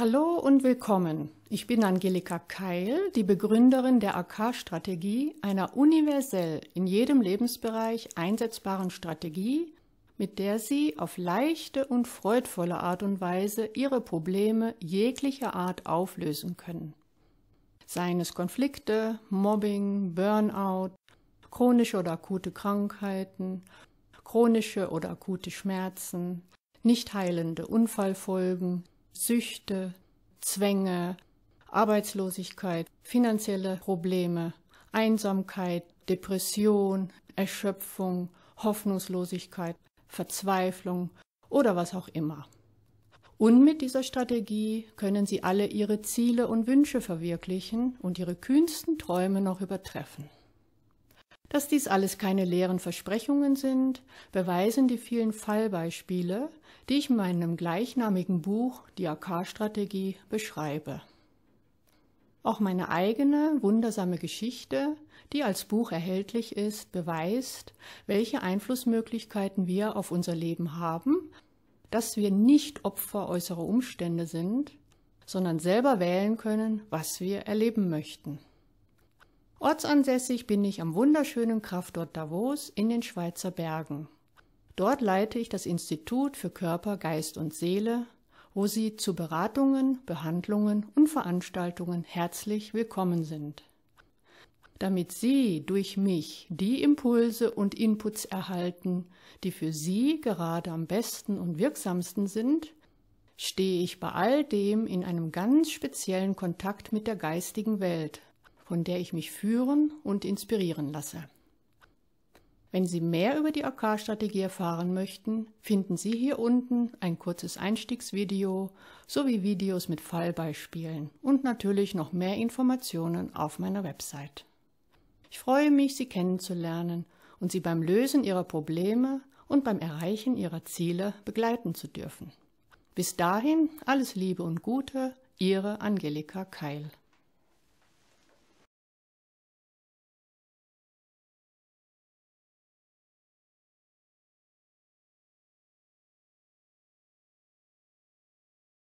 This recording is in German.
Hallo und willkommen. Ich bin Angelika Keil, die Begründerin der AK-Strategie, einer universell in jedem Lebensbereich einsetzbaren Strategie, mit der Sie auf leichte und freudvolle Art und Weise Ihre Probleme jeglicher Art auflösen können. Seien es Konflikte, Mobbing, Burnout, chronische oder akute Krankheiten, chronische oder akute Schmerzen, nicht heilende Unfallfolgen, Süchte, Zwänge, Arbeitslosigkeit, finanzielle Probleme, Einsamkeit, Depression, Erschöpfung, Hoffnungslosigkeit, Verzweiflung oder was auch immer. Und mit dieser Strategie können Sie alle Ihre Ziele und Wünsche verwirklichen und Ihre kühnsten Träume noch übertreffen. Dass dies alles keine leeren Versprechungen sind, beweisen die vielen Fallbeispiele, die ich in meinem gleichnamigen Buch Die AK-Strategie beschreibe. Auch meine eigene wundersame Geschichte, die als Buch erhältlich ist, beweist, welche Einflussmöglichkeiten wir auf unser Leben haben, dass wir nicht Opfer äußerer Umstände sind, sondern selber wählen können, was wir erleben möchten. Ortsansässig bin ich am wunderschönen Kraftort Davos in den Schweizer Bergen. Dort leite ich das Institut für Körper, Geist und Seele, wo Sie zu Beratungen, Behandlungen und Veranstaltungen herzlich willkommen sind. Damit Sie durch mich die Impulse und Inputs erhalten, die für Sie gerade am besten und wirksamsten sind, stehe ich bei all dem in einem ganz speziellen Kontakt mit der geistigen Welt, von der ich mich führen und inspirieren lasse. Wenn Sie mehr über die AK-Strategie erfahren möchten, finden Sie hier unten ein kurzes Einstiegsvideo sowie Videos mit Fallbeispielen und natürlich noch mehr Informationen auf meiner Website. Ich freue mich, Sie kennenzulernen und Sie beim Lösen Ihrer Probleme und beim Erreichen Ihrer Ziele begleiten zu dürfen. Bis dahin alles Liebe und Gute, Ihre Angelika Keil.